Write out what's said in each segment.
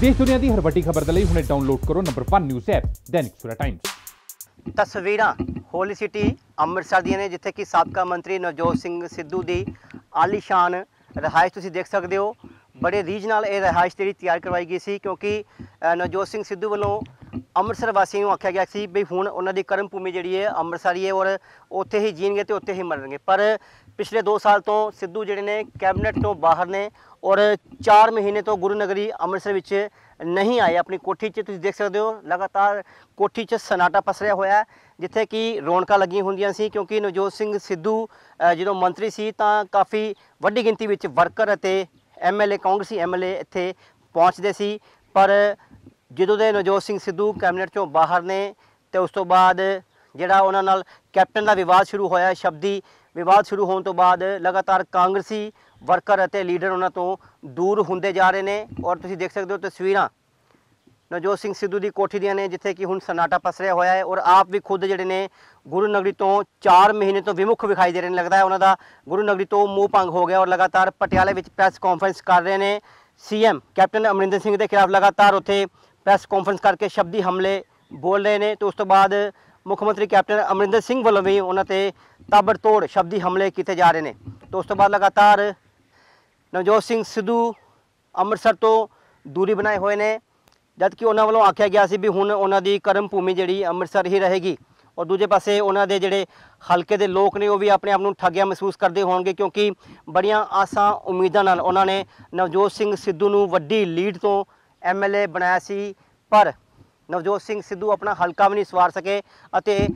ਦੇਸ਼ ਦੁਨੀਆ ਦੀ ਹਰ ਵੱਡੀ ਖਬਰ ਦੇ ਲਈ ਹੁਣੇ ਡਾਊਨਲੋਡ ਕਰੋ number 1 news app Dainik Surat times ਤਸਵੀਰਾਂ ਹੋਲੀ ਸਿਟੀ ਅੰਮ੍ਰਿਤਸਰ ਦੀਆਂ ਨੇ ਜਿੱਥੇ ਕਿ ਸਾਬਕਾ ਮੰਤਰੀ ਨਵਜੋਤ ਸਿੰਘ ਸਿੱਧੂ ਦੀ ਆਲੀਸ਼ਾਨ ਰਹਾਇਸ਼ ਤੁਸੀਂ ਦੇਖ ਸਕਦੇ ਹੋ ਬੜੇ ਰੀਜਨਲ ਇਹ ਰਹਾਇਸ਼ ਜਿਹੜੀ ਤਿਆਰ ਕਰਵਾਈ ਗਈ ਸੀ ਕਿਉਂਕਿ ਨਵਜੋਤ ਸਿੰਘ ਸਿੱਧੂ ਵੱਲੋਂ ਅੰਮ੍ਰਿਤਸਰ ਵਾਸੀਆਂ ਨੂੰ ਆਖਿਆ ਗਿਆ ਸੀ ਵੀ ਹੁਣ ਉਹਨਾਂ ਦੀ ਕਰਮ ਭੂਮੀ ਜਿਹੜੀ ਹੈ ਅੰਮ੍ਰਿਤਸਰੀ ਹੈ ਔਰ ਉੱਥੇ ਹੀ ਜੀਣਗੇ ਤੇ ਉੱਥੇ ਹੀ ਮਰਨਗੇ ਪਰ ਪਿਛਲੇ 2 ਸਾਲ ਤੋਂ ਸਿੱਧੂ ਜਿਹੜੇ ਨੇ ਕੈਬਨਿਟ ਤੋਂ ਬਾਹਰ ਨੇ ਔਰ 4 ਮਹੀਨੇ ਤੋਂ ਗੁਰੂ ਨਗਰੀ ਅੰਮ੍ਰਿਤਸਰ ਵਿੱਚ ਨਹੀਂ ਆਏ ਆਪਣੀ ਕੋਠੀ 'ਚ ਤੁਸੀਂ ਦੇਖ ਸਕਦੇ ਹੋ ਲਗਾਤਾਰ ਕੋਠੀ 'ਚ ਸਨਾਟਾ ਪਸਰਿਆ ਹੋਇਆ ਜਿੱਥੇ ਕਿ ਰੌਣਕਾਂ ਲੱਗੀਆਂ ਹੁੰਦੀਆਂ ਸੀ ਕਿਉਂਕਿ ਨਵਜੋਤ ਸਿੰਘ ਸਿੱਧੂ ਜਦੋਂ ਮੰਤਰੀ ਸੀ ਤਾਂ ਕਾਫੀ ਵੱਡੀ ਗਿਣਤੀ ਵਿੱਚ ਵਰਕਰ ਅਤੇ ਐਮਐਲਏ ਕਾਂਗਰਸੀ ਐਮਐਲਏ ਇੱਥੇ ਪਹੁੰਚਦੇ ਸੀ ਪਰ ਜਦੋਂ ਦੇ ਨਵਜੋਤ ਸਿੰਘ ਸਿੱਧੂ ਕੈਬਨਿਟ ਚੋਂ ਬਾਹਰ ਨੇ ਤੇ ਉਸ ਤੋਂ ਬਾਅਦ ਜਿਹੜਾ ਉਹਨਾਂ ਨਾਲ ਕੈਪਟਨ ਦਾ ਵਿਵਾਦ ਸ਼ੁਰੂ ਹੋਇਆ ਸ਼ਬਦੀ ਵਿਵਾਦ ਸ਼ੁਰੂ ਹੋਣ ਤੋਂ ਬਾਅਦ ਲਗਾਤਾਰ ਕਾਂਗਰਸੀ ਵਰਕਰ ਅਤੇ ਲੀਡਰ ਉਹਨਾਂ ਤੋਂ ਦੂਰ ਹੁੰਦੇ ਜਾ ਰਹੇ ਨੇ ਔਰ ਤੁਸੀਂ ਦੇਖ ਸਕਦੇ ਹੋ ਤਸਵੀਰਾਂ ਨਵਜੋਤ ਸਿੰਘ ਸਿੱਧੂ ਦੀ ਕੋਠੀ ਦੀਆਂ ਨੇ ਜਿੱਥੇ ਕਿ ਹੁਣ ਸਨਾਟਾ ਪਸਰਿਆ ਹੋਇਆ ਹੈ ਔਰ ਆਪ ਵੀ ਖੁਦ ਜਿਹੜੇ ਨੇ ਗੁਰੂ ਨਗਰੀ ਤੋਂ 4 ਮਹੀਨੇ ਤੋਂ ਵਿਮੁਖ ਵਿਖਾਈ ਦੇ ਰਹੇ ਨੇ ਲੱਗਦਾ ਹੈ ਉਹਨਾਂ ਦਾ ਗੁਰੂ ਨਗਰੀ ਤੋਂ ਮੂੰਹ ਭੰਗ ਹੋ ਗਿਆ ਔਰ ਲਗਾਤਾਰ ਪਟਿਆਲੇ ਵਿੱਚ ਪ੍ਰੈਸ ਕਾਨਫਰੰਸ ਕਰ ਰਹੇ ਨੇ ਸੀਐਮ ਕੈਪਟਨ ਅਮਰਿੰਦਰ ਸਿੰਘ ਦੇ ਖਿਲਾਫ ਲਗਾਤਾਰ ਉੱਥੇ ਪ੍ਰੈਸ ਕਾਨਫਰੰਸ ਕਰਕੇ ਸ਼ਬਦੀ ਹਮਲੇ ਬੋਲ ਰਹੇ ਨੇ ਤੇ ਉਸ ਤੋਂ ਬਾਅਦ ਮੁੱਖ ਮੰਤਰੀ ਕੈਪਟਨ ਅਮਰਿੰਦਰ ਸਿੰਘ ਵੱਲੋਂ ਵੀ ਉਹਨਾਂ ਤੇ ਤਾਬੜ ਤੋੜ ਸ਼ਬਦੀ ਹਮਲੇ ਕੀਤੇ ਜਾ ਰਹੇ ਨੇ ਤੇ ਉਸ ਤੋਂ ਬਾਅਦ ਲਗਾਤਾਰ ਨਵਜੋਤ ਸਿੰਘ ਸਿੱਧੂ ਅੰਮ੍ਰਿਤਸਰ ਤੋਂ ਦੂਰੀ ਬਣਾਏ ਹੋਏ ਨੇ ਜਦ ਕਿ ਉਹਨਾਂ ਵੱਲੋਂ ਆਖਿਆ ਗਿਆ ਸੀ ਵੀ ਹੁਣ ਉਹਨਾਂ ਦੀ ਕਰਮ ਭੂਮੀ ਜਿਹੜੀ ਅੰਮ੍ਰਿਤਸਰ ਹੀ ਰਹੇਗੀ ਔਰ ਦੂਜੇ ਪਾਸੇ ਉਹਨਾਂ ਦੇ ਜਿਹੜੇ ਹਲਕੇ ਦੇ ਲੋਕ ਨੇ ਉਹ ਵੀ ਆਪਣੇ ਆਪ ਨੂੰ ਠੱਗਿਆ ਮਹਿਸੂਸ ਕਰਦੇ ਹੋਣਗੇ ਕਿਉਂਕਿ ਬੜੀਆਂ ਆਸਾਂ ਉਮੀਦਾਂ ਨਾਲ ਉਹਨਾਂ ਨੇ ਨਵਜੋਤ ਸਿੰਘ ਸਿੱਧੂ ਨੂੰ ਵੱਡੀ ਲੀਡ ਤੋਂ ਐਮਐਲਏ ਬਣਾਇਆ ਸੀ ਪਰ ਨਵਜੋਤ ਸਿੰਘ ਸਿੱਧੂ ਆਪਣਾ ਹਲਕਾ ਵੀ ਨਹੀਂ ਸਵਾਰ ਸਕੇ ਅਤੇ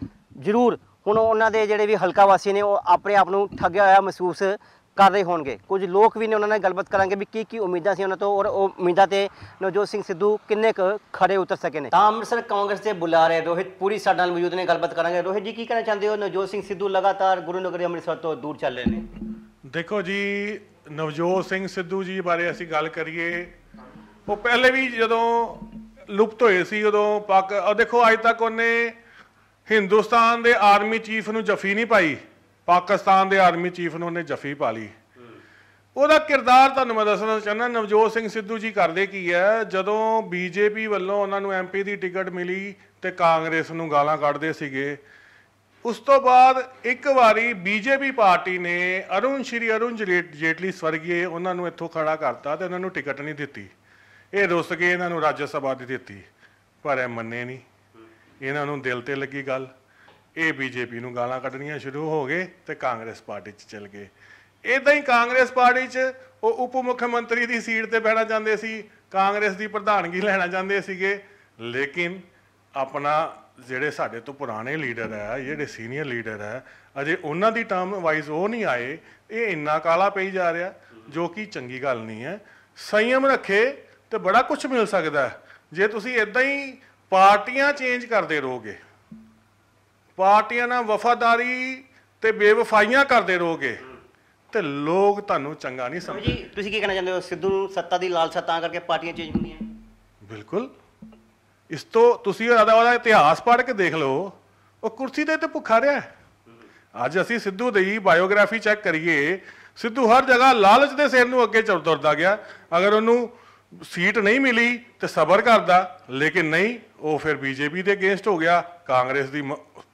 ਜ਼ਰੂਰ ਹੁਣ ਉਹਨਾਂ ਦੇ ਜਿਹੜੇ ਵੀ ਹਲਕਾ ਵਾਸੀ ਨੇ ਉਹ ਆਪਣੇ ਆਪ ਨੂੰ ਠੱਗਿਆ ਹੋਇਆ ਮਹਿਸੂਸ ਕਰ ਰਹੇ ਹੋਣਗੇ ਕੁਝ ਲੋਕ ਵੀ ਨੇ ਉਹਨਾਂ ਨਾਲ ਗੱਲਬਾਤ ਕਰਾਂਗੇ ਵੀ ਕੀ ਕੀ ਉਮੀਦਾਂ ਸੀ ਉਹਨਾਂ ਤੋਂ ਔਰ ਉਹ ਉਮੀਦਾਂ ਤੇ ਨਵਜੋਤ ਸਿੰਘ ਸਿੱਧੂ ਕਿੰਨੇ ਕੁ ਖੜੇ ਉਤਰ ਸਕੇ ਨੇ ਤਾਂ ਅੰਮ੍ਰਿਤਸਰ ਕਾਂਗਰਸ ਦੇ ਬੁਲਾ ਰਹੇ ਰੋਹਿਤ ਪੂਰੀ ਸਾਡੇ ਨਾਲ ਮੌਜੂਦ ਨੇ ਗੱਲਬਾਤ ਕਰਾਂਗੇ ਰੋਹਿਤ ਜੀ ਕੀ ਕਹਿਣਾ ਚਾਹੁੰਦੇ ਹੋ ਨਵਜੋਤ ਸਿੰਘ ਸਿੱਧੂ ਲਗਾਤਾਰ ਗੁਰੂ ਨਗਰੀ ਅੰਮ੍ਰਿਤਸਰ ਤੋਂ ਦੂਰ ਚੱਲ ਰਹੇ ਨੇ ਦੇਖੋ ਜੀ ਨਵਜੋਤ ਸਿੰਘ ਸਿੱਧੂ ਜੀ ਬਾਰੇ ਅਸੀਂ ਗੱਲ ਕਰੀਏ ਉਹ ਪਹਿਲੇ ਵੀ ਜਦੋਂ ਲੁਪਤ ਹੋਏ ਸੀ ਉਦੋਂ ਪਾਕ ਦੇਖੋ ਅੱਜ ਤੱਕ ਉਹਨੇ ਹਿੰਦੁਸਤਾਨ ਦੇ ਆਰਮੀ ਚੀਫ ਨੂੰ ਜਫੀ ਨਹੀਂ ਪਾਈ ਪਾਕਿਸਤਾਨ ਦੇ ਆਰਮੀ ਚੀਫ ਨੂੰ ਉਹਨੇ ਜਫੀ ਪਾ ਲਈ ਉਹਦਾ ਕਿਰਦਾਰ ਤੁਹਾਨੂੰ ਮੈਂ ਦੱਸਣਾ ਚਾਹੁੰਦਾ ਨਵਜੋਤ ਸਿੰਘ ਸਿੱਧੂ ਜੀ ਕਰਦੇ ਕੀ ਹੈ ਜਦੋਂ ਬੀਜੇਪੀ ਵੱਲੋਂ ਉਹਨਾਂ ਨੂੰ ਐਮਪੀ ਦੀ ਟਿਕਟ ਮਿਲੀ ਤੇ ਕਾਂਗਰਸ ਨੂੰ ਗਾਲਾਂ ਕੱਢਦੇ ਸੀਗੇ ਉਸ ਤੋਂ ਬਾਅਦ ਇੱਕ ਵਾਰੀ ਬੀਜੇਪੀ ਪਾਰਟੀ ਨੇ ਅਰੁਣ ਸ਼੍ਰੀ ਅਰੁਣ ਜੇਟਲੀ ਸਵਰਗੀਏ ਉਹਨਾਂ ਨੂੰ ਇੱਥੋਂ ਖੜਾ ਕਰਤਾ ਤੇ ਉਹਨਾਂ ਨੂੰ ਟਿਕਟ ਨਹੀਂ ਦਿੱਤੀ ਇਹ ਰੁੱਸ ਕੇ ਇਹਨਾਂ ਨੂੰ ਰਾਜ ਸਭਾ ਦੀ ਦਿੱਤੀ ਪਰ ਇਹ ਮੰਨੇ ਨਹੀਂ ਇਹਨਾਂ ਨੂੰ ਦਿਲ ਤੇ ਲੱਗੀ ਗੱਲ ਇਹ ਬੀਜੇਪੀ ਨੂੰ ਗਾਲਾਂ ਕੱਢਣੀਆਂ ਸ਼ੁਰੂ ਹੋ ਗਏ ਤੇ ਕਾਂਗਰਸ ਪਾਰਟੀ 'ਚ ਚਲ ਗਏ ਇਦਾਂ ਹੀ ਕਾਂਗਰਸ ਪਾਰਟੀ 'ਚ ਉਹ ਉਪ ਮੁੱਖ ਮੰਤਰੀ ਦੀ ਸੀਟ ਤੇ ਬਹਿਣਾ ਚਾਹੁੰਦੇ ਸੀ ਕਾਂਗਰਸ ਦੀ ਪ੍ਰਧਾਨਗੀ ਲੈਣਾ ਚਾਹੁੰਦੇ ਸੀਗੇ ਲੇਕਿਨ ਆਪਣਾ ਜਿਹੜੇ ਸਾਡੇ ਤੋਂ ਪੁਰਾਣੇ ਲੀਡਰ ਹੈ ਜਿਹੜੇ ਸੀਨੀਅਰ ਲੀਡਰ ਹੈ ਅਜੇ ਉਹਨਾਂ ਦੀ ਟਰਮ ਵਾਈਜ਼ ਉਹ ਨਹੀਂ ਆਏ ਇਹ ਇੰਨਾ ਕਾਲਾ ਪਈ ਜਾ ਰਿਹਾ ਜੋ ਕਿ ਚੰਗੀ ਗੱਲ ਨਹੀਂ ਹੈ ਸੰਯਮ ਰੱਖੇ ਤੇ ਬੜਾ ਕੁਝ ਮਿਲ ਸਕਦਾ ਜੇ ਤੁਸੀਂ ਇਦਾਂ ਹੀ ਪਾਰਟੀਆਂ ਚੇਂਜ ਕਰਦੇ ਰਹੋਗੇ ਪਾਰਟੀਆਂ ਨਾਲ ਵਫਾਦਾਰੀ ਤੇ ਬੇਵਫਾਈਆਂ ਕਰਦੇ ਰਹੋਗੇ ਤੇ ਲੋਕ ਤੁਹਾਨੂੰ ਚੰਗਾ ਨਹੀਂ ਸਮਝਦੇ ਜੀ ਤੁਸੀਂ ਕੀ ਕਹਿਣਾ ਚਾਹੁੰਦੇ ਹੋ ਸਿੱਧੂ ਨੂੰ ਸੱਤਾ ਦੀ ਲਾਲਸਾ ਤਾਂ ਕਰਕੇ ਪਾਰਟੀਆਂ ਚੇਂਜ ਹੁੰਦੀਆਂ ਬਿਲਕੁਲ ਇਸ ਤੋਂ ਤੁਸੀਂ ਉਹਦਾ ਉਹਦਾ ਇਤਿਹਾਸ ਪੜ੍ਹ ਕੇ ਦੇਖ ਲਓ ਉਹ ਕੁਰਸੀ ਦੇ ਤੇ ਭੁੱਖਾ ਰਿਹਾ ਅੱਜ ਅਸੀਂ ਸਿੱਧੂ ਦੀ ਬਾਇਓਗ੍ਰਾਫੀ ਚੈੱਕ ਕਰੀਏ ਸਿੱਧੂ ਹਰ ਜਗ੍ਹਾ ਲਾਲਚ ਦੇ ਸਿਰ ਨੂੰ ਅੱਗੇ ਤੁਰਦਾ ਗਿਆ ਅਗਰ ਉਹਨੂੰ ਸੀਟ ਨਹੀਂ ਮਿਲੀ ਤੇ ਸਬਰ ਕਰਦਾ ਲੇਕਿਨ ਨਹੀਂ ਉਹ ਫਿਰ ਬੀਜੇਪੀ ਦੇ ਅਗੇਂਸਟ ਹੋ ਗਿਆ ਕਾਂਗਰਸ ਦੀ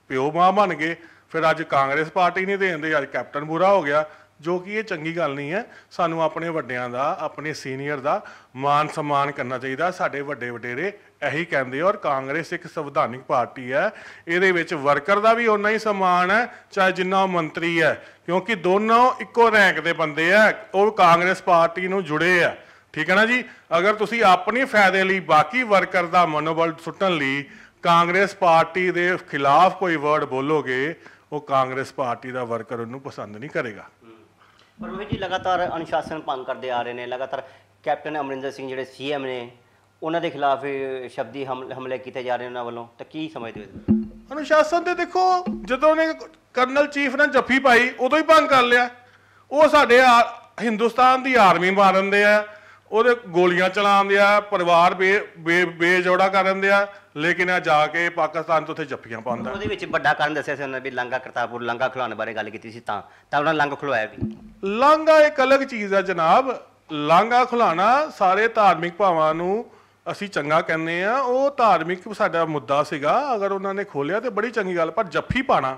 ਪਿਓ ਮਾਂ ਬਣ ਗਏ ਫਿਰ ਅੱਜ ਕਾਂਗਰਸ ਪਾਰਟੀ ਨਹੀਂ ਦੇਂਦੇ ਅੱਜ ਕੈਪਟਨ ਬੁਰਾ ਹੋ ਗਿਆ ਜੋ ਕਿ ਇਹ ਚੰਗੀ ਗੱਲ ਨਹੀਂ ਹੈ ਸਾਨੂੰ ਆਪਣੇ ਵੱਡਿਆਂ ਦਾ ਆਪਣੇ ਸੀਨੀਅਰ ਦਾ ਮਾਨ ਸਨਮਾਨ ਕਰਨਾ ਚਾਹੀਦਾ ਸਾਡੇ ਵੱਡੇ ਵਡੇਰੇ ਇਹੀ ਕਹਿੰਦੇ ਔਰ ਕਾਂਗਰਸ ਇੱਕ ਸੰਵਿਧਾਨਿਕ ਪਾਰਟੀ ਹੈ ਇਹਦੇ ਵਿੱਚ ਵਰਕਰ ਦਾ ਵੀ ਉਨਾ ਹੀ ਸਨਮਾਨ ਹੈ ਚਾਹੇ ਜਿੰਨਾ ਮੰਤਰੀ ਹੈ ਕਿਉਂਕਿ ਦੋਨੋਂ ਇੱਕੋ ਰੈਂਕ ਦੇ ਬੰਦੇ ਆ ਉਹ ਕਾਂਗਰਸ ਪਾਰਟੀ ਨੂੰ ਜੁੜੇ ਆ ਠੀਕ ਹੈ ਨਾ ਜੀ ਅਗਰ ਤੁਸੀਂ ਆਪਣੇ ਫਾਇਦੇ ਲਈ ਬਾਕੀ ਵਰਕਰ ਦਾ ਮਨੋਬਲ ਸੁੱਟਣ ਲਈ ਕਾਂਗਰਸ ਪਾਰਟੀ ਦੇ ਖਿਲਾਫ ਕੋਈ ਵਰਡ ਬੋਲੋਗੇ ਉਹ ਕਾਂਗਰਸ ਪਾਰਟੀ ਦਾ ਵਰਕਰ ਉਹਨੂੰ ਪਸੰਦ ਨਹੀਂ ਕਰੇਗਾ ਪਰ ਉਹ ਜੀ ਲਗਾਤਾਰ ਅਨੁਸ਼ਾਸਨ ਭੰਗ ਕਰਦੇ ਆ ਰਹੇ ਨੇ ਲਗਾਤਾਰ ਕੈਪਟਨ ਅਮਰਿੰਦਰ ਸਿੰਘ ਜਿਹੜੇ ਸੀਐਮ ਨੇ ਉਹਨਾਂ ਦੇ ਖਿਲਾਫ ਸ਼ਬਦੀ ਹਮਲੇ ਕੀਤੇ ਜਾ ਰਹੇ ਨੇ ਉਹਨਾਂ ਵੱਲੋਂ ਤਾਂ ਕੀ ਸਮਝਦੇ ਹੋ ਅਨੁਸ਼ਾਸਨ ਤੇ ਦੇਖੋ ਜਦੋਂ ਨੇ ਕਰਨਲ ਚੀਫ ਨੇ ਜੱਫੀ ਪਾਈ ਉਦੋਂ ਹੀ ਭੰਗ ਕਰ ਲਿਆ ਉਹ ਸਾਡੇ ਹਿੰਦੁਸਤਾਨ ਦੀ ਆਰਮੀ ਮਾਰਨ ਦੇ ਆ ਉਹਦੇ ਗੋਲੀਆਂ ਚਲਾਉਂਦੇ ਆ ਪਰਿਵਾਰ ਬੇਜੋੜਾ ਕਰ ਦਿੰਦੇ ਆ ਲੇਕਿਨ ਆ ਜਾ ਕੇ ਪਾਕਿਸਤਾਨ ਤੋਂ ਉੱਥੇ ਜੱਫੀਆਂ ਪਾਉਂਦਾ ਉਹਦੇ ਵਿੱਚ ਵੱਡਾ ਕਾਰਨ ਦੱਸਿਆ ਸੀ ਉਹਨਾਂ ਵੀ ਲੰਗਾ ਕਰਤਾਰਪੁਰ ਲੰਗਾ ਖਲਾਣ ਬਾਰੇ ਗੱਲ ਕੀਤੀ ਸੀ ਤਾਂ ਤਾਂ ਉਹਨਾਂ ਲੰਗ ਖਲਵਾਇਆ ਵੀ ਲੰਗਾ ਇੱਕ ਅਲੱਗ ਚੀਜ਼ ਆ ਜਨਾਬ ਲੰਗਾ ਖਲਾਣਾ ਸਾਰੇ ਧਾਰਮਿਕ ਭਾਵਾਂ ਨੂੰ ਅਸੀਂ ਚੰਗਾ ਕਹਿੰਦੇ ਆ ਉਹ ਧਾਰਮਿਕ ਸਾਡਾ ਮੁੱਦਾ ਸੀਗਾ ਅਗਰ ਉਹਨਾਂ ਨੇ ਖੋਲਿਆ ਤੇ ਬੜੀ ਚੰਗੀ ਗੱਲ ਪਰ ਜੱਫੀ ਪਾਣਾ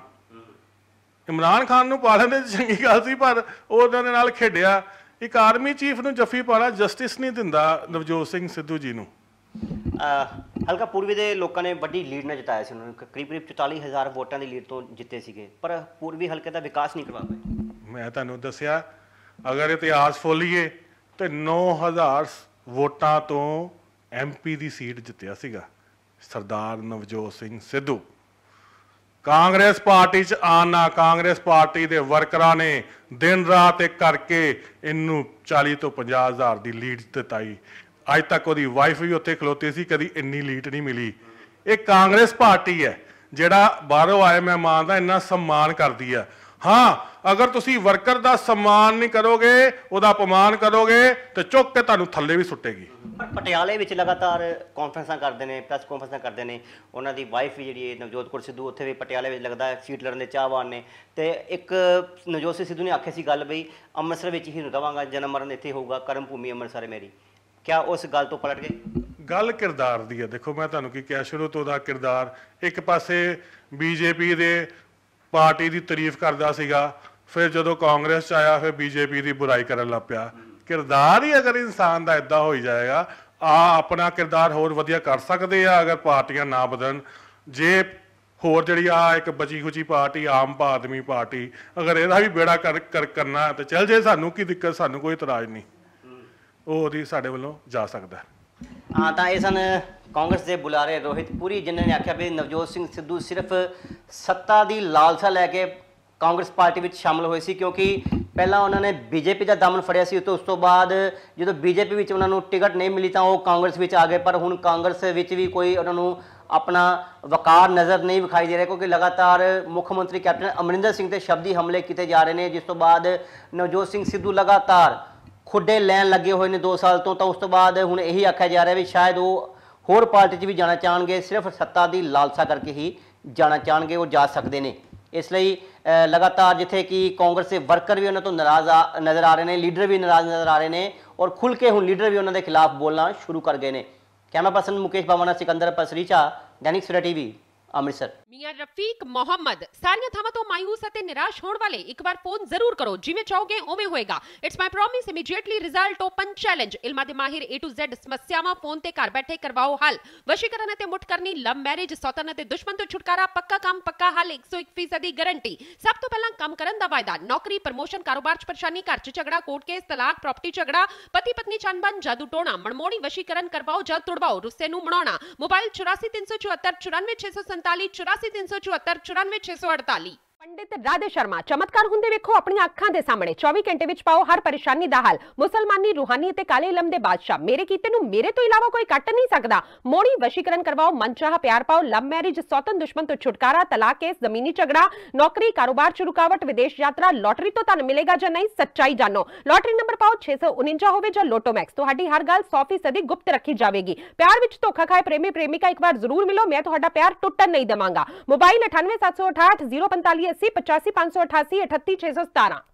ਇਮਰਾਨ ਖਾਨ ਨੂੰ ਪਾਲਣ ਦੇ ਚੰਗੀ ਗੱਲ ਸੀ ਪਰ ਉਹਨਾਂ ਦੇ ਨਾਲ ਖੇਡਿਆ ਇੱਕ ਆਰਮੀ ਚੀਫ ਨੂੰ ਜੱਫੀ ਪਾਣਾ ਜਸਟਿਸ ਨਹੀਂ ਦਿੰਦਾ ਨਵਜੋਤ ਸਿੰਘ ਸਿੱਧੂ ਜੀ ਨੂੰ ਹਲਕਾ ਪੂਰਬੀ ਦੇ ਲੋਕਾਂ ਨੇ ਵੱਡੀ ਲੀਡ ਨਾਲ ਜਿਤਾਇਆ ਸੀ ਉਹਨਾਂ ਨੂੰ ਕਰੀਬ ਕਰੀਬ 44000 ਵੋਟਾਂ ਦੀ ਲੀਡ ਤੋਂ ਜਿੱਤੇ ਸੀਗੇ ਪਰ ਪੂਰਬੀ ਹਲਕੇ ਦਾ ਵਿਕਾਸ ਨਹੀਂ ਕਰਵਾ ਪਾਏ ਮੈਂ ਤੁਹਾਨੂੰ ਦੱਸਿਆ ਅਗਰ ਇਤਿਹਾਸ ਫੋਲੀਏ ਤੇ 9000 ਵੋਟਾਂ ਤੋਂ ਐਮਪੀ ਦੀ ਸੀਟ ਜਿੱਤਿਆ ਸੀਗਾ ਸਰਦਾਰ ਨਵਜੋਤ ਸਿੰਘ ਸਿੱਧੂ ਕਾਂਗਰਸ ਪਾਰਟੀ 'ਚ ਆਨਾ ਕਾਂਗਰਸ ਪਾਰਟੀ ਦੇ ਵਰਕਰਾਂ ਨੇ ਦਿਨ ਰਾਤ ਇੱਕ ਕਰਕੇ ਇਹਨੂੰ 40 ਤੋਂ 50 ਹਜ਼ਾਰ ਦੀ ਲੀਡ ਦਿੱਤਾਈ ਅੱਜ ਤੱਕ ਉਹਦੀ ਵਾਈਫ ਵੀ ਉੱਥੇ ਖਲੋਤੀ ਸੀ ਕਦੀ ਇੰਨੀ ਲੀਡ ਨਹੀਂ ਮਿਲੀ ਇਹ ਕਾਂਗਰਸ ਪਾਰਟੀ ਹੈ ਜਿਹੜਾ ਬਾਹਰੋਂ ਆਏ ਮਹਿਮਾਨ ਦਾ ਇੰਨਾ ਸਨਮਾਨ ਕਰਦੀ ਆ ਹਾਂ ਅਗਰ ਤੁਸੀਂ ਵਰਕਰ ਦਾ ਸਨਮਾਨ ਨਹੀਂ ਕਰੋਗੇ ਉਹਦਾ ਅਪਮਾਨ ਕਰੋਗੇ ਤੇ ਚੁੱਕ ਕੇ ਤੁਹਾਨੂੰ ਥੱਲੇ ਵੀ ਸੁੱਟੇਗੀ ਪਟਿਆਲੇ ਵਿੱਚ ਲਗਾਤਾਰ ਕਾਨਫਰੰਸਾਂ ਕਰਦੇ ਨੇ ਪ੍ਰੈਸ ਕਾਨਫਰੰਸਾਂ ਕਰਦੇ ਨੇ ਉਹਨਾਂ ਦੀ ਵਾਈਫ ਵੀ ਜਿਹੜੀ ਨਵਜੋਤ ਕੌਰ ਸਿੱਧੂ ਉੱਥੇ ਵੀ ਪਟਿਆਲੇ ਵਿੱਚ ਲੱਗਦਾ ਹੈ ਸੀਟ ਲੜਨ ਦੇ ਚਾਹਵਾਨ ਨੇ ਤੇ ਇੱਕ ਨਵਜੋਤ ਸਿੱਧੂ ਨੇ ਆਖਿਆ ਸੀ ਗੱਲ ਬਈ ਅੰਮ੍ਰਿਤਸਰ ਵਿੱਚ ਹੀ ਰਵਾਂਗਾ ਜਨਮ ਮਰਨ ਇੱਥੇ ਹੋਊਗਾ ਕਰਮ ਭੂਮੀ ਅੰਮ੍ਰਿਤਸਰ ਮੇਰੀ ਕਿਆ ਉਸ ਗੱਲ ਤੋਂ ਪਲਟ ਗਏ ਗੱਲ ਕਿਰਦਾਰ ਦੀ ਹੈ ਦੇਖੋ ਮੈਂ ਤੁਹਾਨੂੰ ਕੀ ਕਿਹਾ ਸ਼ੁਰੂ ਤੋਂ ਦਾ ਕਿਰਦਾਰ ਇੱਕ ਪਾਸੇ ਬੀਜੇਪੀ ਦੇ ਪਾਰਟੀ ਦੀ ਤਾਰੀਫ ਕਰਦਾ ਸੀਗਾ ਫਿਰ ਜਦੋਂ ਕਾਂਗਰਸ ਚ ਆਇਆ ਫਿਰ ਬੀਜੇਪੀ ਦੀ ਬੁਰਾਈ ਕਰਨ ਲੱਗ ਪਿਆ ਕਿਰਦਾਰ ਹੀ ਅਗਰ ਇਨਸਾਨ ਦਾ ਇਦਾਂ ਹੋਈ ਜਾਏਗਾ ਆ ਆਪਣਾ ਕਿਰਦਾਰ ਹੋਰ ਵਧੀਆ ਕਰ ਸਕਦੇ ਆ ਅਗਰ ਪਾਰਟੀਆਂ ਨਾ ਬਦਲਣ ਜੇ ਹੋਰ ਜਿਹੜੀ ਆ ਇੱਕ ਬਚੀ ਖੁਚੀ ਪਾਰਟੀ ਆਮ ਆਦਮੀ ਪਾਰਟੀ ਅਗਰ ਇਹਦਾ ਵੀ ਬੇੜਾ ਕਰ ਕਰਨਾ ਤੇ ਚੱਲ ਜੇ ਸਾਨੂੰ ਕੀ ਦਿੱਕਤ ਸਾਨੂੰ ਕੋਈ ਇਤਰਾਜ਼ ਨਹੀਂ ਉਹ ਉਹਦੀ ਸਾਡੇ ਵੱਲੋਂ ਜਾ ਸਕਦਾ ਹਾਂ ਤਾਂ ਇਹ ਸਨ ਕਾਂਗਰਸ ਦੇ ਬੁਲਾਰੇ ਰੋਹਿਤ ਪੂਰੀ ਜਿਨ੍ਹਾਂ ਨੇ ਆਖਿਆ ਵੀ ਨਵਜੋਤ ਸਿੰਘ ਸਿੱਧੂ ਸਿਰਫ ਸੱਤਾ ਦੀ ਲਾਲਸਾ ਲੈ ਕੇ ਕਾਂਗਰਸ ਪਾਰਟੀ ਵਿੱਚ ਸ਼ਾਮਲ ਹੋਏ ਸੀ ਕਿਉਂਕਿ ਪਹਿਲਾਂ ਉਹਨਾਂ ਨੇ ਬੀਜੇਪੀ ਦਾ ਦਮਨ ਫੜਿਆ ਸੀ ਉਸ ਤੋਂ ਬਾਅਦ ਜਦੋਂ ਬੀਜੇਪੀ ਵਿੱਚ ਉਹਨਾਂ ਨੂੰ ਟਿਕਟ ਨਹੀਂ ਮਿਲੀ ਤਾਂ ਉਹ ਕਾਂਗਰਸ ਵਿੱਚ ਆ ਗਏ ਪਰ ਹੁਣ ਕਾਂਗਰਸ ਵਿੱਚ ਵੀ ਕੋਈ ਉਹਨਾਂ ਨੂੰ ਆਪਣਾ ਵਕਾਰ ਨਜ਼ਰ ਨਹੀਂ ਵਿਖਾਈ ਦੇ ਰਿਹਾ ਕਿਉਂਕਿ ਲਗਾਤਾਰ ਮੁੱਖ ਮੰਤਰੀ ਕੈਪਟਨ ਅਮਰਿੰਦਰ ਸਿੰਘ ਤੇ ਸ਼ਬਦੀ ਹਮਲੇ ਕੀਤੇ ਜਾ ਰਹੇ ਨੇ ਜਿਸ ਤੋਂ ਬਾਅਦ ਨਵਜੋਤ ਸਿੰਘ ਸਿੱਧੂ ਲਗਾਤਾਰ ਖੁੱਡੇ ਲੈਣ ਲੱਗੇ ਹੋਏ ਨੇ 2 ਸਾਲ ਤੋਂ ਤਾਂ ਉਸ ਤੋਂ ਬਾਅਦ ਹੁਣ ਇਹੀ ਆਖਿਆ ਜਾ ਰਿਹਾ ਵੀ ਸ਼ਾਇਦ ਉਹ ਹੋਰ ਪਾਰਟੀ 'ਚ ਵੀ ਜਾਣਾ ਚਾਹਣਗੇ ਸਿਰਫ ਸੱਤਾ ਦੀ ਲਾਲਸਾ ਕਰਕੇ ਹੀ ਜਾਣਾ ਚਾਹਣਗੇ ਉਹ ਜਾ ਸਕਦੇ ਨੇ ਇਸ ਲਈ ਲਗਾਤਾਰ ਜਿੱਥੇ ਕਿ ਕਾਂਗਰਸ ਦੇ ਵਰਕਰ ਵੀ ਉਹਨਾਂ ਤੋਂ ਨਾਰਾਜ਼ ਨਜ਼ਰ ਆ ਰਹੇ ਨੇ ਲੀਡਰ ਵੀ ਨਾਰਾਜ਼ ਨਜ਼ਰ ਆ ਰਹੇ ਨੇ ਔਰ ਖੁੱਲ ਕੇ ਹੁਣ ਲੀਡਰ ਵੀ ਉਹਨਾਂ ਦੇ ਖਿਲਾਫ ਬੋਲਣਾ ਸ਼ੁਰੂ ਕਰ ਗਏ ਨੇ camera person Mukesh Bawana Sikandar Pasricha Dainik Sura TV Amritsar Mian Rafiq Muhammad ਸਾਰੀਆਂ ਥਾਵਾਂ ਤੋਂ ਮਾਇੂਸ ਅਤੇ ਨਿਰਾਸ਼ ਹੋਣ ਵਾਲੇ ਇੱਕ ਵਾਰ ਫੋਨ ਜ਼ਰੂਰ ਕਰੋ ਜਿਵੇਂ ਚਾਹੋਗੇ ਉਵੇਂ ਹੋਏਗਾ it's my promise immediately result open challenge ਇਲਮਾ ਦੇ ਮਾਹਿਰ A to Z ਸਮੱਸਿਆਵਾਂ ਫੋਨ ਤੇ ਘਰ ਬੈਠੇ ਕਰਵਾਓ ਹੱਲ ਵਸ਼ੀਕਰਨ ਅਤੇ ਮੁੱਠ ਕਰਨੀ ਲਵ ਮੈਰਿਜ ਸੌਤਨ ਅਤੇ ਦੁਸ਼ਮਣ ਤੋਂ ਛੁਟਕਾਰਾ ਪੱਕਾ ਕੰਮ ਪੱਕਾ ਹੱਲ 101% ਦੀ ਗਾਰੰਟੀ ਸਭ ਤੋਂ ਪਹਿਲਾਂ ਕੰਮ ਕਰਨ ਦਾ ਵਾਅਦਾ ਨੌਕਰੀ ਪ੍ਰਮੋਸ਼ਨ ਕਾਰੋਬਾਰ 'ਚ ਪਰੇਸ਼ਾਨੀ ਘਰ 'ਚ ਝਗੜਾ ਕੋਰਟ ਕੇਸ ਤਲਾਕ ਪ੍ਰਾਪਰਟੀ ਝਗੜਾ ਪਤੀ ਪਤਨੀ ਚੰਬਨ ਜਾਦੂ ਟੋਣਾ ਮਣਮੋਣੀ ਵਸ਼ੀਕਰਨ ਕਰਵਾਓ ਜਾਂ ਤੁੜਵਾਓ ਰੁੱਸੇ ਨੂੰ ਮਣਾਉਣਾ ਮੋਬਾਈਲ 8434494697 4784 374 94648 राधे शर्मा चमत्कार होंगे वेखो अपनी अखा के सामने चौबी घंटे पाओ हर परेशानी का हल मुसलमानी रूहानी काले इलम के बादशाह मेरे किते मेरे तो इलावा कोई कट नहीं सकता मोड़ी वशीकरण करवाओ मनचाह प्यार पाओ लव मैरिज सौतन दुश्मन तो छुटकारा तलाक केस जमीनी झगड़ा नौकरी कारोबार च रुकावट विदेश यात्रा लॉटरी तो तुम मिलेगा ज नहीं सच्चाई जानो लॉटरी नंबर पाओ छे सौ उन्जा हो लोटोमैक्स हर गल सौ फीसदी गुप्त रखी जाएगी प्यार धोखा खाए प्रेमी प्रेमिका एक बार जरूर मिलो मैं प्यार टुटन नहीं देवगा मोबाइल अठानवे सत सौ अठाठ जीरो पंतालीस 85 85 588 38617